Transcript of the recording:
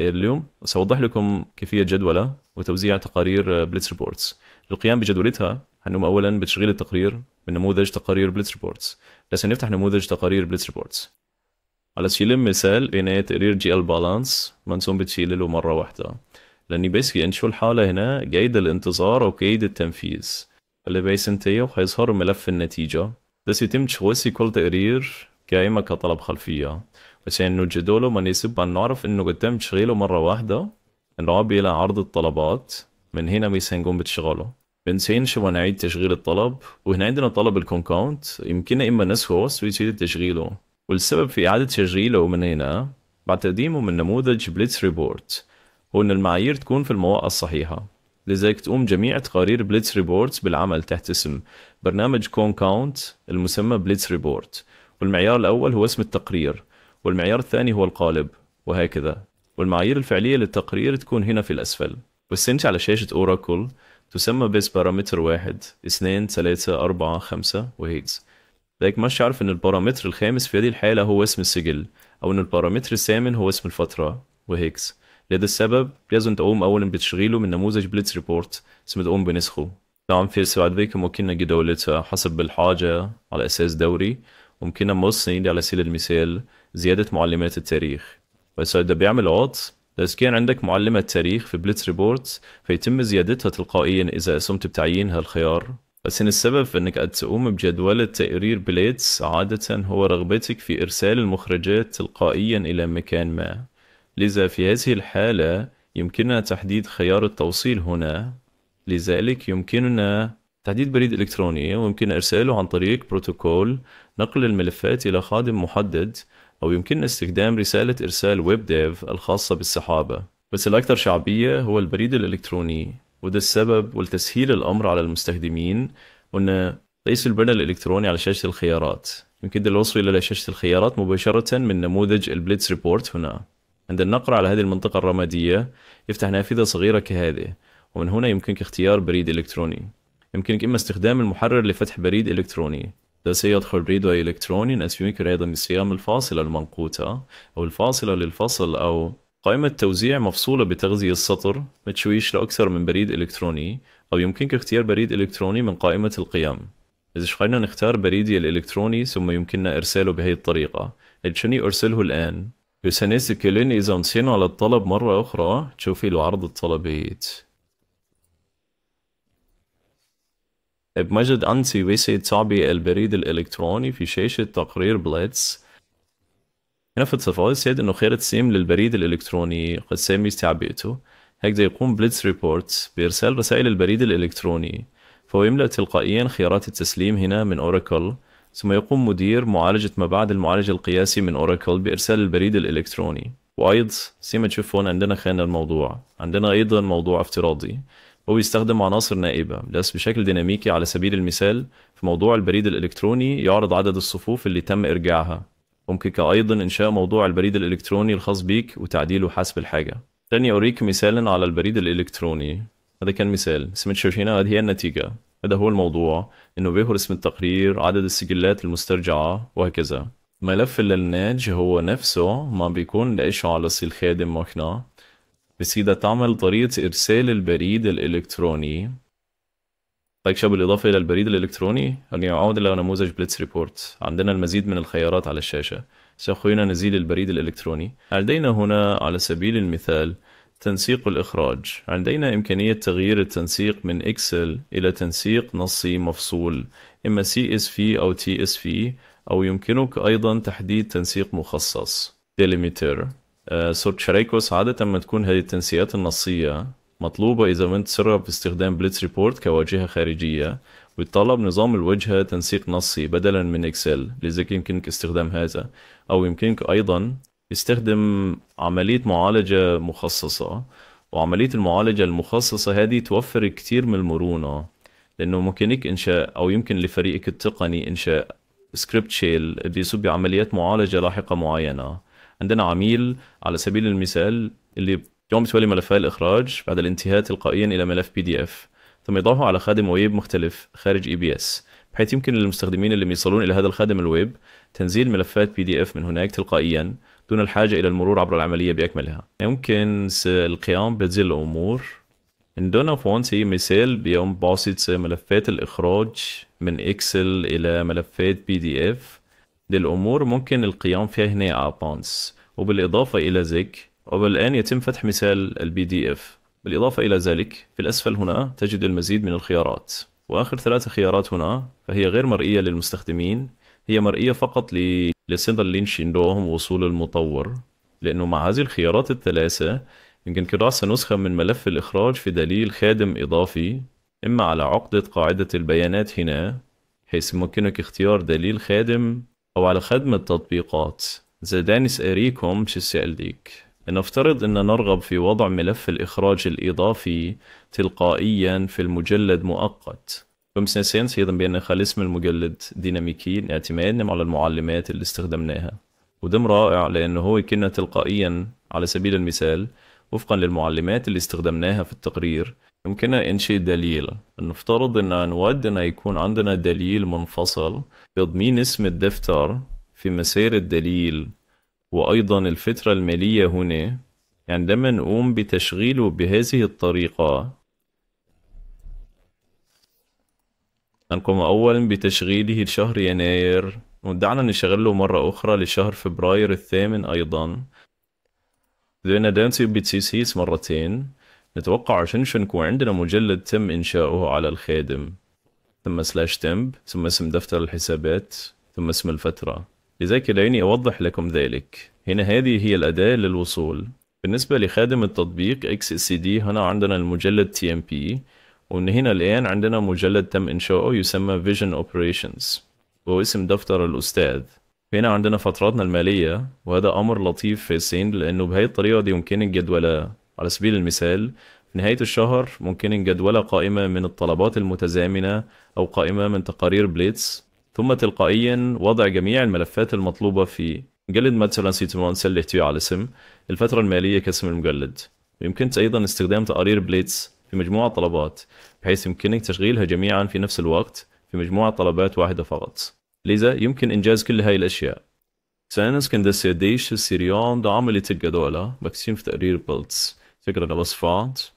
اليوم سأوضح لكم كيفية جدولة وتوزيع تقارير بليتس ريبورتس للقيام بجدولتها هنقوم أولا بتشغيل التقرير من نموذج تقارير بليتس ريبورتس لسه نفتح نموذج تقارير بليتس ريبورتس على سبيل المثال هنا تقرير جي ال بالانس منسوم بتشيل له مرة واحدة لأني بيسكي انشو الحالة هنا قيد الانتظار أو قيد التنفيذ اللي انتهي وحيظهر ملف النتيجة بس يتم تشغيل كل تقرير كقائمة كطلب خلفية بس انه جدوله ما نسب ما نعرف انه قدام تشغيله مرة واحدة ان الى عرض الطلبات من هنا ميس هنقوم بتشغله بنسينش ونعيد تشغيل الطلب وهنا عندنا طلب الكونكاونت يمكننا اما نسخه ويصير تشغيله والسبب في اعادة تشغيله من هنا بعد تقديمه من نموذج بليتس ريبورت هو ان المعايير تكون في المواقع الصحيحة لذلك تقوم جميع تقارير بليتس ريبورت بالعمل تحت اسم برنامج كونكاونت المسمى بليتس ريبورت والمعيار الأول هو اسم التقرير والمعيار الثاني هو القالب وهكذا والمعايير الفعلية للتقرير تكون هنا في الأسفل والسنت على شاشة أوراكل تسمى بس بارامتر واحد اثنين ثلاثة أربعة خمسة وهيكس لكن مش عارف إن البارامتر الخامس في هذه الحالة هو اسم السجل أو إن البارامتر الثامن هو اسم الفترة وهيكس لهذا السبب لازم تقوم أولا بتشغيله من نموذج بليتس ريبورت ثم تقوم بنسخه طبعا نعم، في ساعات ذلك ممكن نجدولتها حسب الحاجة على أساس دوري ممكن المصريين على سبيل المثال زيادة معلمات التاريخ بس ده بيعمل عوض إذا كان عندك معلمة تاريخ في بليتس ريبورت فيتم زيادتها تلقائيا إذا قسمت بتعيين هالخيار بس إن السبب في إنك قد تقوم بجدولة تقرير بليتس عادة هو رغبتك في إرسال المخرجات تلقائيا إلى مكان ما لذا في هذه الحالة يمكننا تحديد خيار التوصيل هنا لذلك يمكننا تحديد بريد إلكتروني ويمكن إرساله عن طريق بروتوكول نقل الملفات إلى خادم محدد أو يمكننا استخدام رسالة إرسال ويب ديف الخاصة بالسحابة بس الأكثر شعبية هو البريد الإلكتروني وده السبب ولتسهيل الأمر على المستخدمين وأن ليس البريد الإلكتروني على شاشة الخيارات يمكن الوصول إلى شاشة الخيارات مباشرة من نموذج البليتس ريبورت هنا عند النقر على هذه المنطقة الرمادية يفتح نافذة صغيرة كهذه ومن هنا يمكنك اختيار بريد إلكتروني يمكنك إما استخدام المحرر لفتح بريد إلكتروني ده سيدخل بريد إلكتروني نأسيومك أيضا بصيام الفاصلة المنقوطة أو الفاصلة للفصل أو قائمة توزيع مفصولة بتغذية السطر متشويش لأكثر من بريد إلكتروني أو يمكنك اختيار بريد إلكتروني من قائمة القيم إذا خلينا نختار بريدي الإلكتروني ثم يمكننا إرساله بهذه الطريقة الجني أرسله الآن يسنسك لين إذا نسينا على الطلب مرة أخرى تشوفي له عرض الطلبات بمجد أنسي ويسي تعبي البريد الإلكتروني في شاشة تقرير بليتس في صفوات سيد أنه خيرت سيم للبريد الإلكتروني قد سيم استعبئته هكذا يقوم بليتس ريبورت بإرسال رسائل البريد الإلكتروني فهو يملأ تلقائيا خيارات التسليم هنا من أوراكل ثم يقوم مدير معالجة ما بعد المعالج القياسي من أوراكل بإرسال البريد الإلكتروني وأيضا زي ما تشوف هون عندنا خان الموضوع عندنا أيضا موضوع افتراضي هو بيستخدم عناصر نائبة بس بشكل ديناميكي على سبيل المثال في موضوع البريد الإلكتروني يعرض عدد الصفوف اللي تم إرجاعها ممكن أيضا إنشاء موضوع البريد الإلكتروني الخاص بيك وتعديله حسب الحاجة تاني أوريك مثالا على البريد الإلكتروني هذا كان مثال سميت هنا هذه هي النتيجة هذا هو الموضوع إنه بيظهر اسم التقرير عدد السجلات المسترجعة وهكذا ملف اللناج هو نفسه ما بيكون على الخادم مخنا بسيدة تعمل طريقة إرسال البريد الإلكتروني طيب تكشف بالإضافة إلى البريد الإلكتروني أن يعود إلى نموذج بليتس ريبورت عندنا المزيد من الخيارات على الشاشة سأخوينا نزيل البريد الإلكتروني لدينا هنا على سبيل المثال تنسيق الإخراج عندنا إمكانية تغيير التنسيق من إكسل إلى تنسيق نصي مفصول إما CSV أو TSV أو يمكنك أيضا تحديد تنسيق مخصص Delimiter آه، صورة شرايكوس عادة ما تكون هذه التنسيقات النصية مطلوبة إذا ما انتصرها باستخدام بليتس ريبورت كواجهة خارجية ويتطلب نظام الوجهة تنسيق نصي بدلا من إكسل لذلك يمكنك استخدام هذا أو يمكنك أيضا استخدم عملية معالجة مخصصة وعملية المعالجة المخصصة هذه توفر كتير من المرونة لأنه ممكنك إنشاء أو يمكن لفريقك التقني إنشاء سكريبت شيل بيسوق بعمليات معالجة لاحقة معينة عندنا عميل على سبيل المثال اللي يقوم بتولي ملفات الاخراج بعد الانتهاء تلقائيا الى ملف بي دي اف ثم يضعه على خادم ويب مختلف خارج اي بي اس بحيث يمكن للمستخدمين اللي يصلون الى هذا الخادم الويب تنزيل ملفات بي دي اف من هناك تلقائيا دون الحاجه الى المرور عبر العمليه باكملها يمكن القيام بهذه الامور عندنا فونسي مثال بيوم باسط ملفات الاخراج من اكسل الى ملفات بي دي اف للأمور ممكن القيام فيها هنا على بونس وبالإضافة إلى ذلك وبالآن يتم فتح مثال البي دي اف بالإضافة إلى ذلك في الأسفل هنا تجد المزيد من الخيارات وآخر ثلاث خيارات هنا فهي غير مرئية للمستخدمين هي مرئية فقط ل... للسنتر يندوهم وصول المطور لأنه مع هذه الخيارات الثلاثة يمكن كراسة نسخة من ملف الإخراج في دليل خادم إضافي إما على عقدة قاعدة البيانات هنا حيث يمكنك اختيار دليل خادم أو على خدمة تطبيقات زي دانس أريكم شسي ديك نفترض أن نرغب في وضع ملف الإخراج الإضافي تلقائيا في المجلد مؤقت فمسنا سينس أيضا بأن اسم المجلد ديناميكي اعتمادا على المعلمات اللي استخدمناها ودم رائع لأنه هو كنا تلقائيا على سبيل المثال وفقا للمعلمات اللي استخدمناها في التقرير يمكن إنشاء دليل نفترض أن نود أن يكون عندنا دليل منفصل يضمين اسم الدفتر في مسير الدليل وأيضا الفترة المالية هنا عندما نقوم بتشغيله بهذه الطريقة نقوم أولا بتشغيله لشهر يناير ودعنا نشغله مرة أخرى لشهر فبراير الثامن أيضا لأن دانسي بتسيسيس مرتين نتوقع عشان نكون عندنا مجلد تم إنشاؤه على الخادم ثم سلاش تمب ثم اسم دفتر الحسابات ثم اسم الفترة لذلك دعيني أوضح لكم ذلك هنا هذه هي الأداة للوصول بالنسبة لخادم التطبيق XSCD هنا عندنا المجلد TMP ومن هنا الآن عندنا مجلد تم إنشاؤه يسمى Vision Operations وهو اسم دفتر الأستاذ هنا عندنا فتراتنا المالية وهذا أمر لطيف في السين لأنه بهذه الطريقة دي يمكنك جدولها على سبيل المثال في نهاية الشهر ممكن نجدول قائمة من الطلبات المتزامنة أو قائمة من تقارير بليتس ثم تلقائيا وضع جميع الملفات المطلوبة في مجلد مثلا سيتمون الاحتواء على اسم الفترة المالية كاسم المجلد ويمكنك أيضا استخدام تقارير بليتس في مجموعة طلبات بحيث يمكنك تشغيلها جميعا في نفس الوقت في مجموعة طلبات واحدة فقط لذا يمكن إنجاز كل هاي الأشياء سانس kan det دعم deg ikke Sirian في تقرير til Figura delas font.